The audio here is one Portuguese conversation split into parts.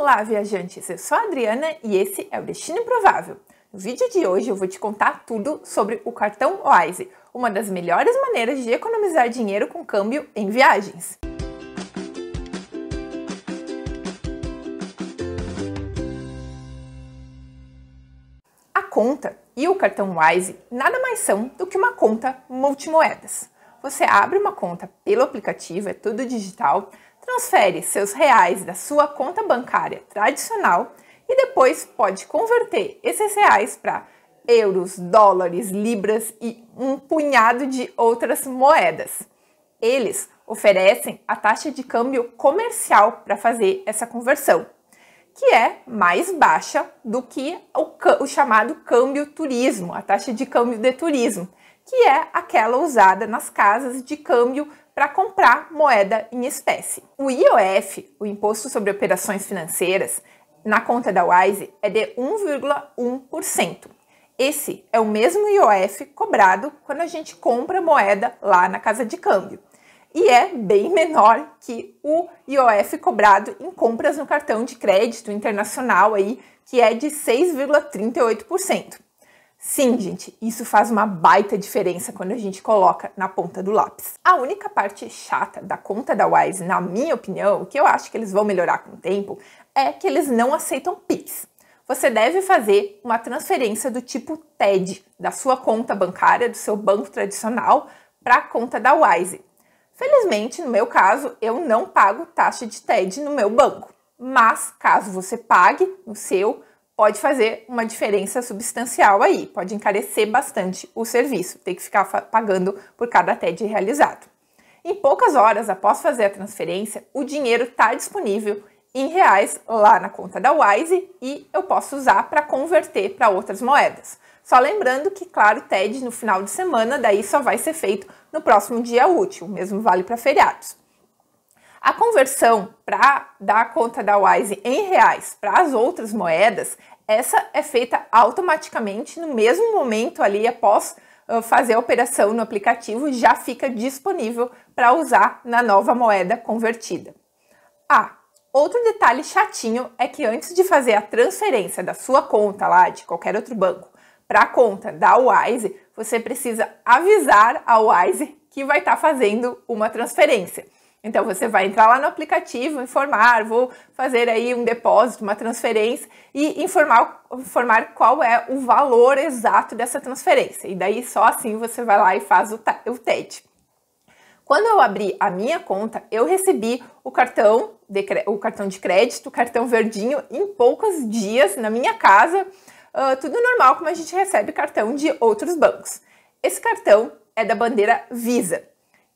Olá, viajantes! Eu sou a Adriana e esse é o Destino Improvável. No vídeo de hoje eu vou te contar tudo sobre o cartão Wise, uma das melhores maneiras de economizar dinheiro com câmbio em viagens. A conta e o cartão Wise nada mais são do que uma conta multimoedas você abre uma conta pelo aplicativo, é tudo digital, transfere seus reais da sua conta bancária tradicional e depois pode converter esses reais para euros, dólares, libras e um punhado de outras moedas. Eles oferecem a taxa de câmbio comercial para fazer essa conversão, que é mais baixa do que o, o, chamado câmbio turismo, a taxa de câmbio de turismo, que é aquela usada nas casas de câmbio para comprar moeda em espécie. O IOF, o Imposto sobre Operações Financeiras, na conta da Wise é de 1,1%. Esse é o mesmo IOF cobrado quando a gente compra moeda lá na casa de câmbio. E é bem menor que o IOF cobrado em compras no cartão de crédito internacional aí, que é de 6,38%. Sim, gente, isso faz uma baita diferença quando a gente coloca na ponta do lápis. A única parte chata da conta da Wise, na minha opinião, que eu acho que eles vão melhorar com o tempo, é que eles não aceitam Pix. Você deve fazer uma transferência do tipo TED da sua conta bancária, do seu banco tradicional, para a conta da Wise. Felizmente, no meu caso, eu não pago taxa de TED no meu banco, mas caso você pague no seu, pode fazer uma diferença substancial aí, pode encarecer bastante o serviço, ter que ficar pagando por cada TED realizado. Em poucas horas após fazer a transferência, o dinheiro está disponível em reais lá na conta da Wise e eu posso usar para converter para outras moedas. Só lembrando que, claro, TED no final de semana, daí só vai ser feito no próximo dia útil, mesmo vale para feriados. A conversão para da conta da Wise em reais para as outras moedas essa é feita automaticamente no mesmo momento ali após ah, fazer a operação no aplicativo, já fica disponível para usar na nova moeda convertida. Ah, outro detalhe chatinho é que antes de fazer a transferência da sua conta lá de qualquer outro banco para a conta da Wise, você precisa avisar a Wise que vai estar tá fazendo uma transferência. Então você vai entrar lá no aplicativo, informar, vou fazer aí um depósito, uma transferência e informar, informar qual é o valor exato dessa transferência. E daí só assim você vai lá e faz o, o TED. Quando eu abri a minha conta, eu recebi o cartão, de, o cartão de crédito, o cartão verdinho, em poucos dias na minha casa. Uh, tudo normal como a gente recebe cartão de outros bancos. Esse cartão é da bandeira Visa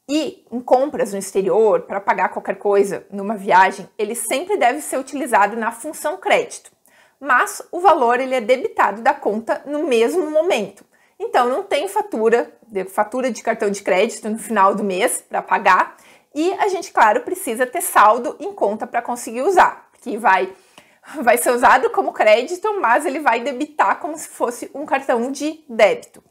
e em compras no exterior, para pagar qualquer coisa numa viagem, ele sempre deve ser utilizado na função crédito. Mas o valor ele é debitado da conta no mesmo momento. Então não tem fatura, fatura de cartão de crédito no final do mês para pagar, e a gente, claro, precisa ter saldo em conta para conseguir usar, que vai vai ser usado como crédito, mas ele vai debitar como se fosse um cartão de débito.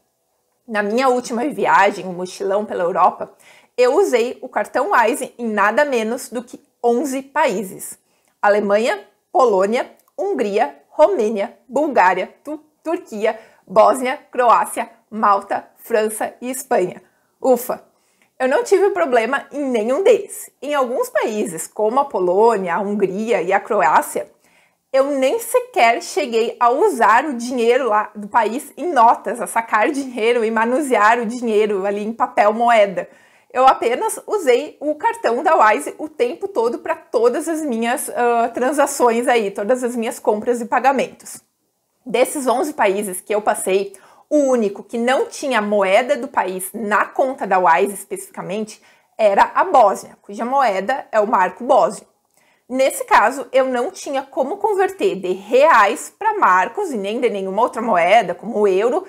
Na minha última viagem, um mochilão pela Europa, eu usei o cartão Wise em nada menos do que 11 países: Alemanha, Polônia, Hungria, Romênia, Bulgária, tu Turquia, Bósnia, Croácia, Malta, França e Espanha. Ufa! Eu não tive problema em nenhum deles. Em alguns países, como a Polônia, a Hungria e a Croácia, eu nem sequer cheguei a usar o dinheiro lá do país em notas, a sacar dinheiro e manusear o dinheiro ali em papel moeda eu apenas usei o cartão da Wise o tempo todo para todas as minhas uh, transações aí, todas as minhas compras e pagamentos. Desses 11 países que eu passei, o único que não tinha moeda do país na conta da Wise especificamente era a Bósnia, cuja moeda é o marco bósnio. Nesse caso, eu não tinha como converter de reais para marcos e nem de nenhuma outra moeda, como o euro,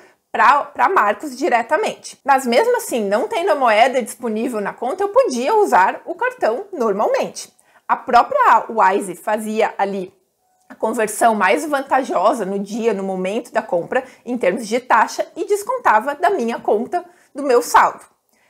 para Marcos diretamente. Mas mesmo assim, não tendo a moeda disponível na conta, eu podia usar o cartão normalmente. A própria Wise fazia ali a conversão mais vantajosa no dia, no momento da compra, em termos de taxa, e descontava da minha conta, do meu saldo.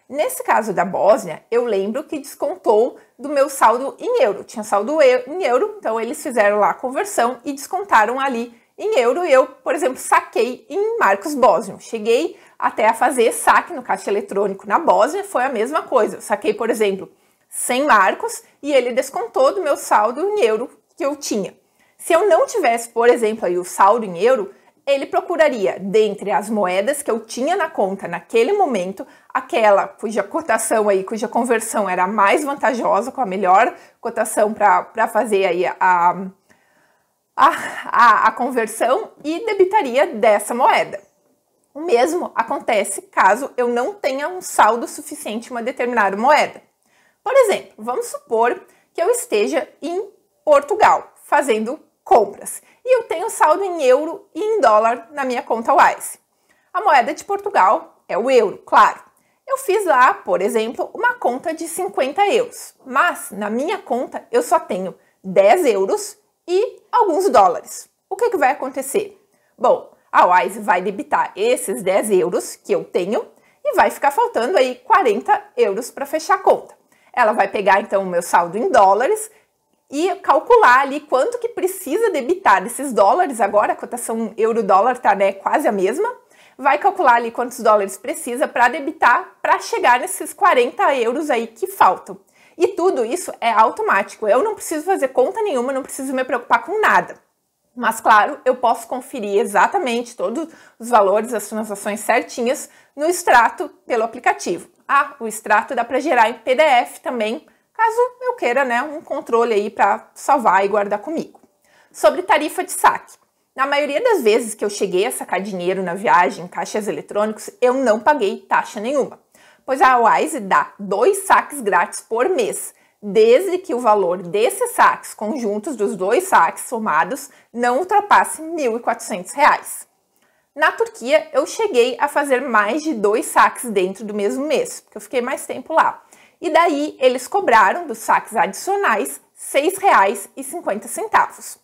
Nesse caso da Bósnia, eu lembro que descontou do meu saldo em euro. Tinha saldo em euro, então eles fizeram lá a conversão e descontaram ali em euro e eu, por exemplo, saquei em Marcos Bósnio. Cheguei até a fazer saque no caixa eletrônico na Bósnia, foi a mesma coisa. saquei, por exemplo, 100 marcos e ele descontou do meu saldo em euro que eu tinha. Se eu não tivesse, por exemplo, aí o saldo em euro, ele procuraria, dentre as moedas que eu tinha na conta naquele momento, aquela cuja cotação aí, cuja conversão era mais vantajosa, com a melhor cotação para fazer aí a a, a, a conversão e debitaria dessa moeda. O mesmo acontece caso eu não tenha um saldo suficiente em uma determinada moeda. Por exemplo, vamos supor que eu esteja em Portugal fazendo compras e eu tenho saldo em euro e em dólar na minha conta Wise. A moeda de Portugal é o euro, claro. Eu fiz lá, por exemplo, uma conta de 50 euros, mas na minha conta eu só tenho 10 euros e alguns dólares. O que, que vai acontecer? Bom, a Wise vai debitar esses 10 euros que eu tenho e vai ficar faltando aí 40 euros para fechar a conta. Ela vai pegar então o meu saldo em dólares e calcular ali quanto que precisa debitar desses dólares agora, a cotação euro-dólar tá né, quase a mesma. Vai calcular ali quantos dólares precisa para debitar para chegar nesses 40 euros aí que faltam. E tudo isso é automático. Eu não preciso fazer conta nenhuma, não preciso me preocupar com nada. Mas claro, eu posso conferir exatamente todos os valores, as transações certinhas no extrato pelo aplicativo. Ah, o extrato dá para gerar em PDF também, caso eu queira, né, um controle aí para salvar e guardar comigo. Sobre tarifa de saque. Na maioria das vezes que eu cheguei a sacar dinheiro na viagem, caixas eletrônicos, eu não paguei taxa nenhuma pois a Wise dá dois saques grátis por mês, desde que o valor desses saques, conjuntos dos dois saques somados, não ultrapasse R$ 1.400. Na Turquia, eu cheguei a fazer mais de dois saques dentro do mesmo mês, porque eu fiquei mais tempo lá. E daí eles cobraram dos saques adicionais R$ 6,50.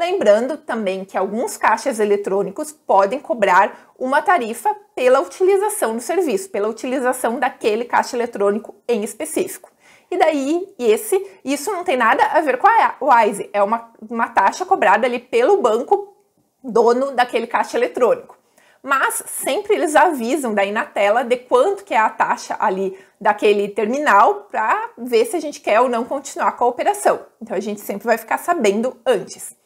Lembrando também que alguns caixas eletrônicos podem cobrar uma tarifa pela utilização do serviço, pela utilização daquele caixa eletrônico em específico. E daí, esse, isso não tem nada a ver com a Wise, é uma, uma taxa cobrada ali pelo banco dono daquele caixa eletrônico. Mas sempre eles avisam daí na tela de quanto que é a taxa ali daquele terminal para ver se a gente quer ou não continuar com a operação. Então a gente sempre vai ficar sabendo antes.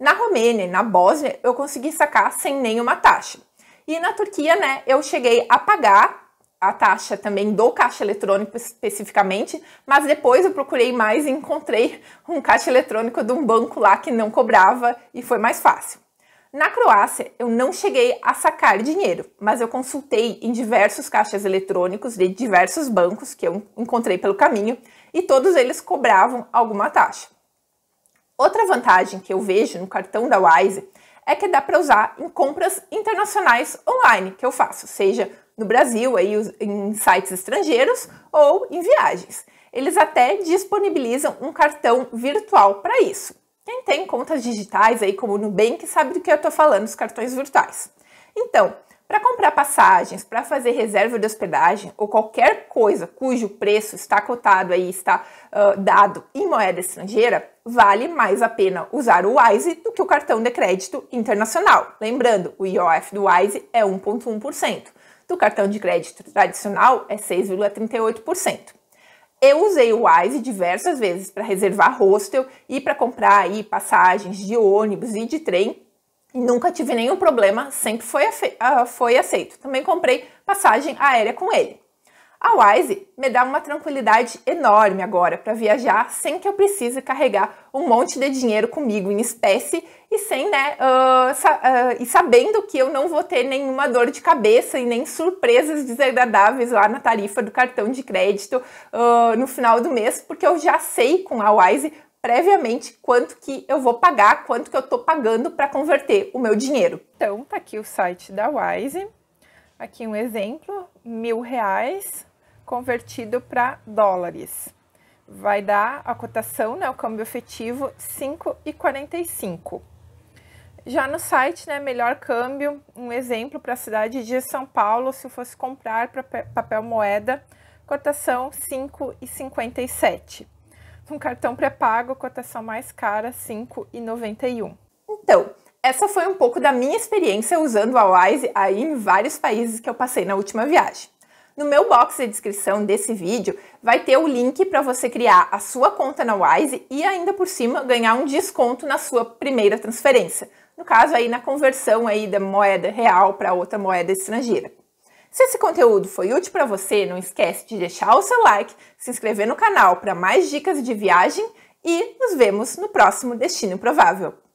Na Romênia e na Bósnia, eu consegui sacar sem nenhuma taxa. E na Turquia, né, eu cheguei a pagar a taxa também do caixa eletrônico especificamente, mas depois eu procurei mais e encontrei um caixa eletrônico de um banco lá que não cobrava e foi mais fácil. Na Croácia, eu não cheguei a sacar dinheiro, mas eu consultei em diversos caixas eletrônicos de diversos bancos que eu encontrei pelo caminho e todos eles cobravam alguma taxa. Outra vantagem que eu vejo no cartão da Wise é que dá para usar em compras internacionais online que eu faço, seja no Brasil, aí, em sites estrangeiros ou em viagens. Eles até disponibilizam um cartão virtual para isso. Quem tem contas digitais aí como o Nubank sabe do que eu estou falando, os cartões virtuais. Então, para comprar passagens, para fazer reserva de hospedagem ou qualquer coisa cujo preço está cotado aí, está uh, dado em moeda estrangeira, vale mais a pena usar o Wise do que o cartão de crédito internacional. Lembrando, o IOF do Wise é 1,1%, do cartão de crédito tradicional é 6,38%. Eu usei o Wise diversas vezes para reservar hostel e para comprar aí passagens de ônibus e de trem Nunca tive nenhum problema, sempre foi, ah, foi aceito. Também comprei passagem aérea com ele. A Wise me dá uma tranquilidade enorme agora para viajar sem que eu precise carregar um monte de dinheiro comigo em espécie e sem, né, uh, sa uh, e sabendo que eu não vou ter nenhuma dor de cabeça e nem surpresas desagradáveis lá na tarifa do cartão de crédito uh, no final do mês, porque eu já sei com a Wise previamente quanto que eu vou pagar, quanto que eu estou pagando para converter o meu dinheiro. Então, tá aqui o site da Wise. Aqui um exemplo, mil reais convertido para dólares. Vai dar a cotação, né, o câmbio efetivo, 5,45. Já no site, né, melhor câmbio, um exemplo para a cidade de São Paulo, se eu fosse comprar para papel moeda, cotação 5,57 com cartão pré-pago, cotação mais cara, R$ 5,91. Então, essa foi um pouco da minha experiência usando a Wise aí em vários países que eu passei na última viagem. No meu box de descrição desse vídeo vai ter o link para você criar a sua conta na Wise e ainda por cima ganhar um desconto na sua primeira transferência. No caso aí na conversão aí da moeda real para outra moeda estrangeira. Se esse conteúdo foi útil para você, não esquece de deixar o seu like, se inscrever no canal para mais dicas de viagem e nos vemos no próximo Destino Provável.